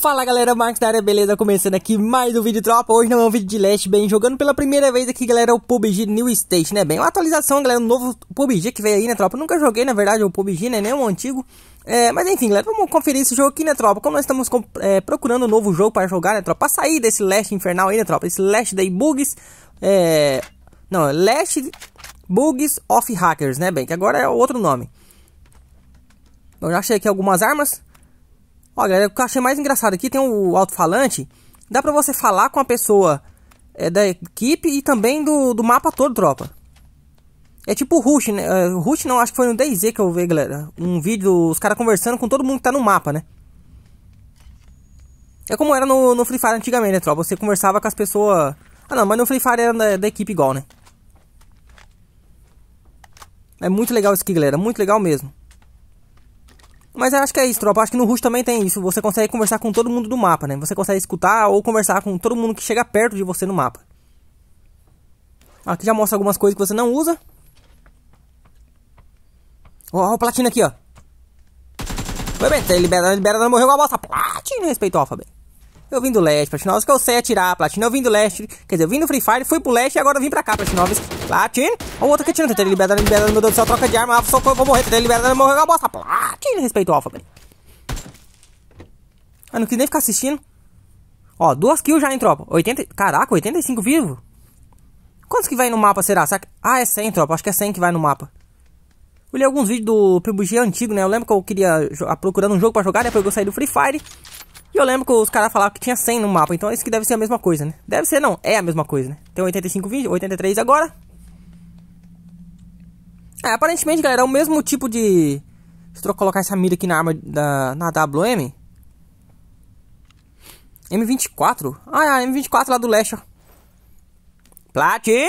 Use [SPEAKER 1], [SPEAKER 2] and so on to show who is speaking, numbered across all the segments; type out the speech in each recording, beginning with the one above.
[SPEAKER 1] Fala galera, Max da área, beleza? Começando aqui mais um vídeo tropa, hoje não é um vídeo de Last bem jogando pela primeira vez aqui galera o PUBG New State, né bem? Uma atualização galera, um novo PUBG que veio aí né tropa, nunca joguei na verdade o PUBG né, nem o é antigo é, mas enfim, galera, vamos conferir esse jogo aqui, né, tropa? Como nós estamos é, procurando um novo jogo para jogar, né, tropa? Pra sair desse Last infernal aí, né, tropa? Esse Last Day Bugs, é... Não, é Last Bugs of Hackers, né, bem? Que agora é outro nome. Eu já achei aqui algumas armas. Ó, galera, o que eu achei mais engraçado aqui tem o alto-falante. Dá pra você falar com a pessoa é, da equipe e também do, do mapa todo, tropa. É tipo o Rush, né? Eh, Rush não, acho que foi no DZ que eu vi, galera. Um vídeo dos caras conversando com todo mundo que tá no mapa, né? É como era no, no Free Fire antigamente, né, tropa? Você conversava com as pessoas... Ah, não, mas no Free Fire era da, da equipe igual, né? É muito legal isso aqui, galera. Muito legal mesmo. Mas eu acho que é isso, tropa. Eu acho que no Rush também tem isso. Você consegue conversar com todo mundo do mapa, né? Você consegue escutar ou conversar com todo mundo que chega perto de você no mapa. Ah, aqui já mostra algumas coisas que você não usa. Ó, ó o Platina aqui, ó. Foi bem, libera, tá libera, tá não morreu com a bosta. Platina, respeito alfa, bem eu vim do leste, Platinovski, eu sei atirar, Platina, eu vim do leste, quer dizer, eu vim do Free Fire, fui pro leste e agora eu vim pra cá, Platinovski, platino o outro que atira, tentei liberdade, liberdade, meu Deus do céu, troca de arma, ah, socorro, eu vou morrer, tentei liberdade, morreu, eu bosta, Platina, respeito o Alpha, velho. Ah, não quis nem ficar assistindo. Ó, duas kills já em tropa, 80, caraca, 85 vivo. Quantos que vai no mapa, será? será que... Ah, é 100, tropa, acho que é 100 que vai no mapa. Eu li alguns vídeos do PUBG antigo, né? Eu lembro que eu queria ah, procurando um jogo pra jogar, depois né? eu saí do Free Fire. E eu lembro que os caras falaram que tinha 100 no mapa, então é isso que deve ser a mesma coisa, né? Deve ser não, é a mesma coisa, né? Tem 85, 20, 83 agora. É, aparentemente, galera, é o mesmo tipo de... Se eu colocar essa mira aqui na arma da na WM... M24? Ah, é, M24 lá do leste, ó. Platin!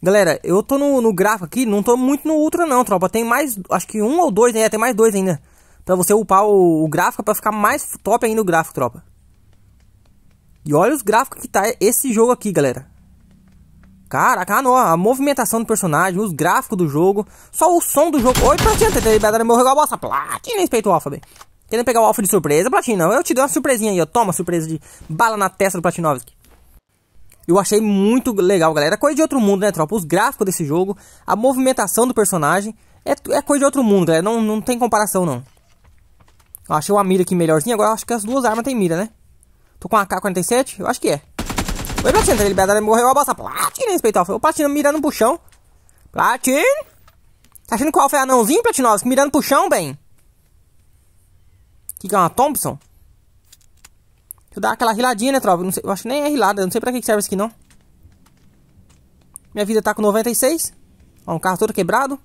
[SPEAKER 1] Galera, eu tô no, no gráfico aqui, não tô muito no Ultra não, tropa. Tem mais, acho que um ou dois, né? Tem mais dois ainda para você upar o, o gráfico para ficar mais top ainda o gráfico, tropa. E olha os gráficos que tá esse jogo aqui, galera. Caraca, ah, não, a movimentação do personagem, os gráficos do jogo, só o som do jogo. Oi, Platina, tá liberado meu regalo, bosta. Platina, respeito o Alpha, bem. Querendo pegar o Alpha de surpresa, Platina? Eu te dei uma surpresinha aí, ó. Toma, surpresa de bala na testa do Platinovski. Eu achei muito legal, galera. É coisa de outro mundo, né, tropa? Os gráficos desse jogo, a movimentação do personagem, é, é coisa de outro mundo, galera. Não, não tem comparação, não. Eu achei uma mira aqui melhorzinha. Agora eu acho que as duas armas tem mira, né? Tô com uma K-47? Eu acho que é. Oi, Platina. Tá ele morreu. Abaixa. Platina, respeitar. Foi o Platina mirando pro chão. Platina. Tá achando qual foi anãozinho, Platinovski? Mirando pro chão, bem. Que que é uma Thompson? Deixa eu dar aquela riladinha, né, tropa? Sei, eu acho que nem é rilada. Não sei pra que serve isso aqui, não. Minha vida tá com 96. Ó, um carro todo quebrado.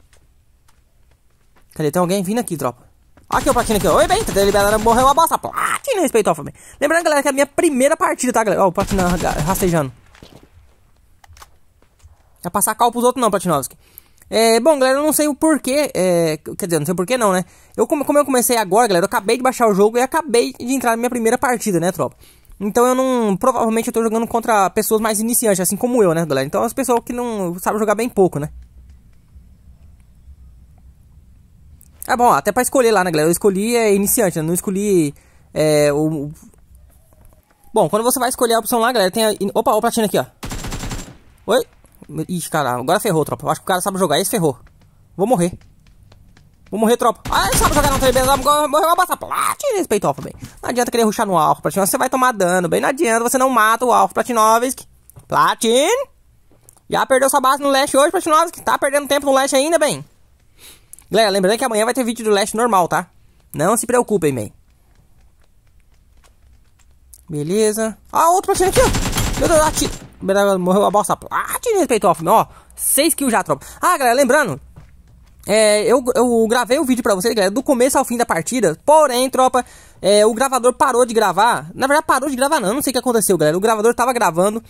[SPEAKER 1] Cadê? Tem alguém vindo aqui, tropa. Aqui é o Platino aqui, oi bem, tá liberado, morreu a bosta, platina respeito ao família. Lembrando, galera, que é a minha primeira partida, tá, galera? Ó, o Platino rastejando. É passar cal pros outros não, Platinovski. É, bom, galera, eu não sei o porquê, é, quer dizer, não sei o porquê não, né? Eu, como, como eu comecei agora, galera, eu acabei de baixar o jogo e acabei de entrar na minha primeira partida, né, tropa? Então eu não. Provavelmente eu tô jogando contra pessoas mais iniciantes, assim como eu, né, galera? Então as pessoas que não sabem jogar bem pouco, né? É bom, até pra escolher lá, né, galera? Eu escolhi é iniciante, né? Não escolhi é, o... Bom, quando você vai escolher a opção lá, galera, tem a... Opa, o platina aqui, ó. Oi? Ixi, caralho. Agora ferrou, tropa. Eu acho que o cara sabe jogar. Esse ferrou. Vou morrer. Vou morrer, tropa. Ah, ele sabe jogar não, trem. Morreu uma batata. Platina respeito, peitofa, bem. Não adianta querer ruxar no alfa, platina. Você vai tomar dano, bem. Não adianta. Você não mata o alfa, platinovski. Platin. Já perdeu sua base no leste hoje, platinovski. Tá perdendo tempo no leste ainda, bem. Galera, lembrando que amanhã vai ter vídeo do Leste normal, tá? Não se preocupem, bem. Beleza. Ah, outro pra cima aqui, ó. Meu Deus, atira. Morreu a bosta. Ah, tira respeito off, ó. seis kills já, tropa. Ah, galera, lembrando. É, eu, eu gravei o vídeo pra vocês, galera, do começo ao fim da partida. Porém, tropa, é, o gravador parou de gravar. Na verdade, parou de gravar, não. Não sei o que aconteceu, galera. O gravador tava gravando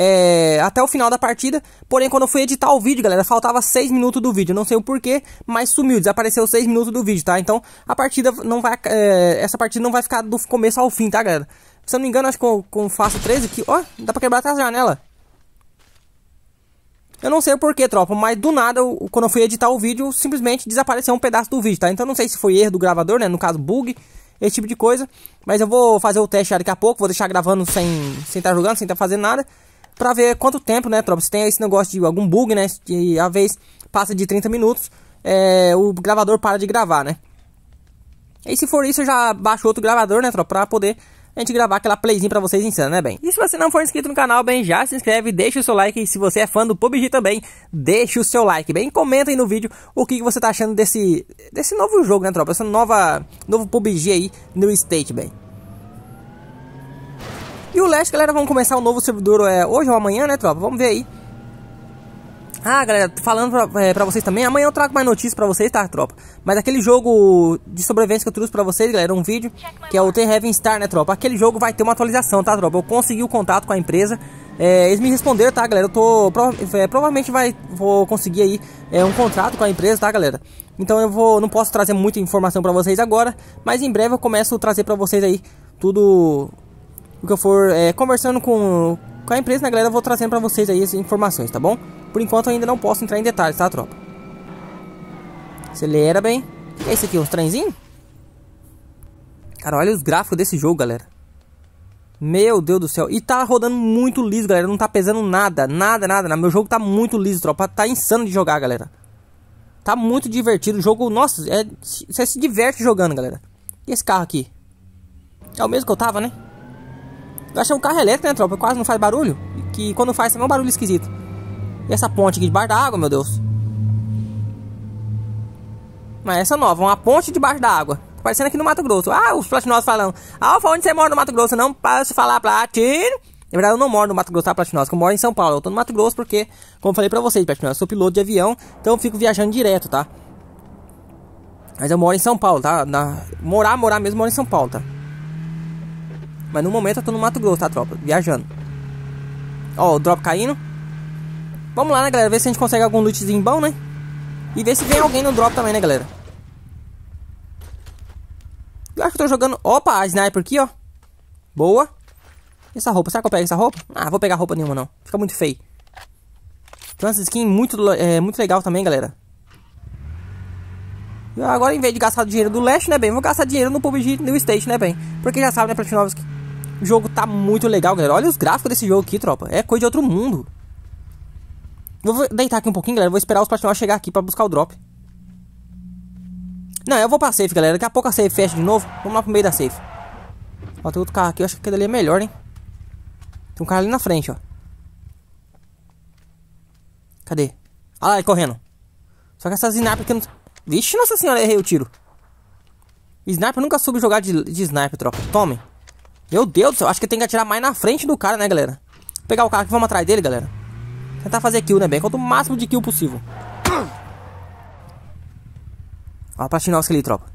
[SPEAKER 1] é, até o final da partida. Porém, quando eu fui editar o vídeo, galera, faltava 6 minutos do vídeo. Não sei o porquê, mas sumiu, desapareceu 6 minutos do vídeo, tá? Então, a partida não vai... É, essa partida não vai ficar do começo ao fim, tá, galera? Se eu não me engano, acho que eu, eu faço 13 aqui. Ó, oh, dá pra quebrar até a janela. Eu não sei o porquê, tropa, mas do nada, eu, quando eu fui editar o vídeo, simplesmente desapareceu um pedaço do vídeo, tá? Então não sei se foi erro do gravador, né? No caso, bug, esse tipo de coisa. Mas eu vou fazer o teste daqui a pouco, vou deixar gravando sem estar sem tá jogando, sem estar tá fazendo nada para ver quanto tempo, né, tropa? Se tem esse negócio de algum bug, né? Que a vez passa de 30 minutos, é, o gravador para de gravar, né? E se for isso, eu já baixo outro gravador, né, tropa? Pra poder a gente gravar aquela playzinha pra vocês insana, né, bem? E se você não for inscrito no canal, bem, já se inscreve, deixa o seu like. E se você é fã do PUBG também, deixa o seu like, bem. Comenta aí no vídeo o que, você tá achando desse, desse novo jogo, né, tropa? Esse nova, novo PUBG aí no State, bem. E o Leste, galera, vamos começar o um novo servidor é, hoje ou amanhã, né, tropa? Vamos ver aí. Ah, galera, falando pra, é, pra vocês também, amanhã eu trago mais notícias pra vocês, tá, tropa? Mas aquele jogo de sobrevivência que eu trouxe pra vocês, galera, um vídeo, que é o The Heaven Star, né, tropa? Aquele jogo vai ter uma atualização, tá, tropa? Eu consegui o contato com a empresa, é, eles me responderam, tá, galera? Eu tô. Prova é, provavelmente vai, vou conseguir aí é, um contrato com a empresa, tá, galera? Então eu vou, não posso trazer muita informação pra vocês agora, mas em breve eu começo a trazer pra vocês aí tudo o que eu for é, conversando com, com a empresa, né, galera, eu vou trazendo pra vocês aí as informações, tá bom? Por enquanto ainda não posso entrar em detalhes, tá, tropa? Acelera bem. Que é esse aqui, uns trenzinhos? Cara, olha os gráficos desse jogo, galera. Meu Deus do céu. E tá rodando muito liso, galera. Não tá pesando nada, nada, nada. Meu jogo tá muito liso, tropa. Tá insano de jogar, galera. Tá muito divertido. O jogo, nossa, é, você se diverte jogando, galera. E esse carro aqui? É o mesmo que eu tava, né? Eu achei um carro elétrico, né, tropa? Quase não faz barulho. Que quando faz é um barulho esquisito. E essa ponte aqui debaixo da água, meu Deus. Mas essa nova, uma ponte debaixo da água. parecendo aqui no Mato Grosso. Ah, os platinosos falam. Alfa, ah, onde você mora no Mato Grosso? Não posso falar platino. Na verdade, eu não moro no Mato Grosso, tá, Platinosa? Eu moro em São Paulo. Eu tô no Mato Grosso porque, como falei pra vocês, Platinosa, eu sou piloto de avião, então eu fico viajando direto, tá? Mas eu moro em São Paulo, tá? Na... Morar, morar mesmo, moro em São Paulo, tá? Mas no momento eu tô no Mato Grosso, tá, tropa? Viajando. Ó, o drop caindo. Vamos lá, né, galera? Ver se a gente consegue algum lootzinho bom, né? E ver se vem alguém no drop também, né, galera? Eu acho que eu tô jogando... Opa, a sniper aqui, ó. Boa. E essa roupa? Será que eu pego essa roupa? Ah, vou pegar roupa nenhuma, não. Fica muito feio. Tem umas skins muito, é, muito legal também, galera. agora, em vez de gastar dinheiro do Leste, né, bem? Vou gastar dinheiro no PUBG New State, né, bem? Porque já sabe, né, Platinovski? O jogo tá muito legal, galera. Olha os gráficos desse jogo aqui, tropa. É coisa de outro mundo. Vou deitar aqui um pouquinho, galera. Vou esperar os patinóis chegar aqui pra buscar o drop. Não, eu vou pra safe, galera. Daqui a pouco a safe fecha de novo. Vamos lá pro meio da safe. Ó, tem outro carro aqui. Eu acho que aquele ali é melhor, hein? Tem um carro ali na frente, ó. Cadê? Olha lá, ele correndo. Só que essas sniper aqui não... Vixe, nossa senhora, errei o tiro. Sniper nunca soube jogar de, de sniper, tropa. Tomem. Meu Deus do céu, acho que tem que atirar mais na frente do cara, né, galera? Vou pegar o cara que vamos atrás dele, galera. Tentar fazer kill, né, bem? Quanto o máximo de kill possível. Ó, Platinovski ali, tropa.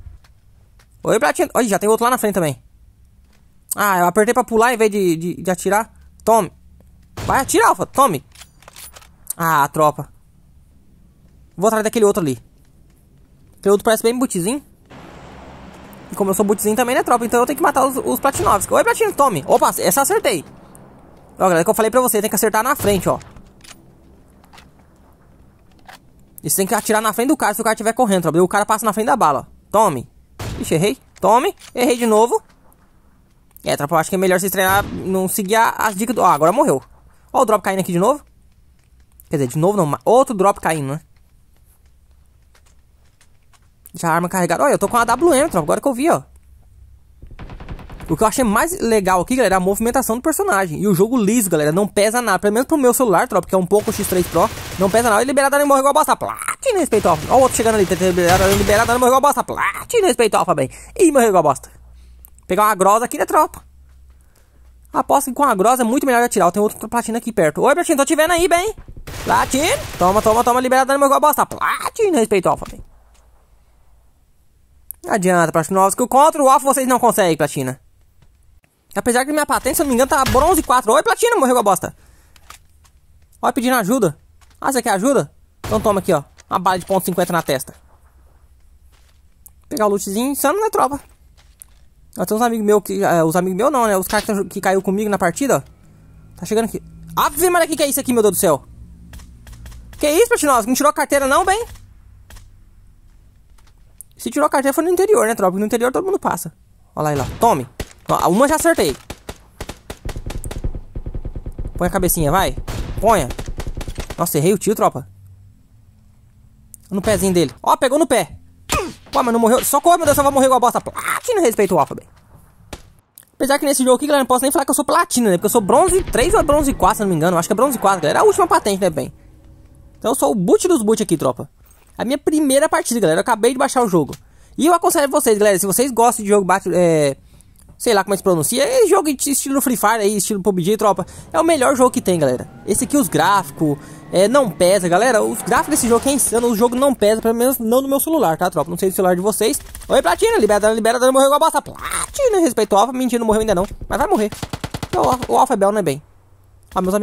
[SPEAKER 1] Oi, Platinovski. Oi, já tem outro lá na frente também. Ah, eu apertei pra pular em vez de, de, de atirar. Tome. Vai atirar, Alfa. Tome. Ah, tropa. Vou atrás daquele outro ali. Aquele outro parece bem butizinho como eu sou bootzinho, também, né, tropa? Então eu tenho que matar os, os Platinovs. Oi, Platino, tome. Opa, essa acertei. Ó, galera, é que eu falei pra você, tem que acertar na frente, ó. isso tem que atirar na frente do cara se o cara estiver correndo, tropa. E o cara passa na frente da bala. Tome. Ixi, errei. Tome. Errei de novo. É, tropa, eu acho que é melhor vocês treinar, não seguir as dicas do... Ó, agora morreu. Ó o drop caindo aqui de novo. Quer dizer, de novo não, outro drop caindo, né? Deixa a arma carregada. Olha, eu tô com a AWM, tropa. Agora que eu vi, ó. O que eu achei mais legal aqui, galera, é a movimentação do personagem. E o jogo liso, galera, não pesa nada. Pelo menos pro meu celular, tropa, que é um pouco X3 Pro. Não pesa nada. E liberada não morre igual bosta. Platina respeito alfa. Ó o outro chegando ali. Liberada não morre igual bosta. Platina respeito alfa, bem. E morreu igual bosta. Pegar uma grosa aqui, né, tropa? Aposto que com a grosa é muito melhor atirar. Tem outro platina aqui perto. Oi, platina, tô te vendo aí, bem. Platina. Toma, toma, toma. Liberada não morre igual bosta. Platina respeito alfa, bem. Não adianta, Platinovski. O contra o alvo vocês não conseguem, Platina. Apesar que minha patente, se eu não me engano, tá bronze 4. Oi, Platina, morreu com a bosta. Olha, pedindo ajuda. Ah, você quer ajuda? Então toma aqui, ó. Uma bala de ponto 50 na testa. pegar o lootzinho insano, né, tropa? nós temos uns amigos meus que... É, os amigos meus não, né? Os caras que, que caiu comigo na partida, ó. Tá chegando aqui. Ave Maria, o que, que é isso aqui, meu Deus do céu? Que isso, Platinov? Não tirou a carteira não, bem? Se tirou a carteira foi no interior, né, tropa? no interior todo mundo passa. Olha lá, lá. Tome. Ó, uma já acertei. Põe a cabecinha, vai. Ponha. Nossa, errei o tio, tropa. No pezinho dele. Ó, pegou no pé. Ó, mas não morreu. Socorro, meu Deus, só vai morrer igual a bosta. Platina respeito o alfa, bem. Apesar que nesse jogo aqui, galera, não posso nem falar que eu sou platina, né? Porque eu sou bronze 3 ou bronze 4, se não me engano. Acho que é bronze 4, galera. É a última patente, né, bem? Então eu sou o boot dos boot aqui, tropa. A minha primeira partida, galera. Eu acabei de baixar o jogo. E eu aconselho vocês, galera, se vocês gostam de jogo bate, é, sei lá como é que se pronuncia, é jogo estilo Free Fire aí, estilo PUBG, tropa, é o melhor jogo que tem, galera. Esse aqui os gráficos é, não pesa, galera. Os gráficos desse jogo é insano, o jogo não pesa, pelo menos não no meu celular, tá, tropa? Não sei do celular de vocês. Oi, Platina, libera, libera, não morreu igual bosta. Platina, respeito ao Alpha, mentira, não morreu ainda não, mas vai morrer. O, o Alpha é bel, não é bem. Ah, meus amigos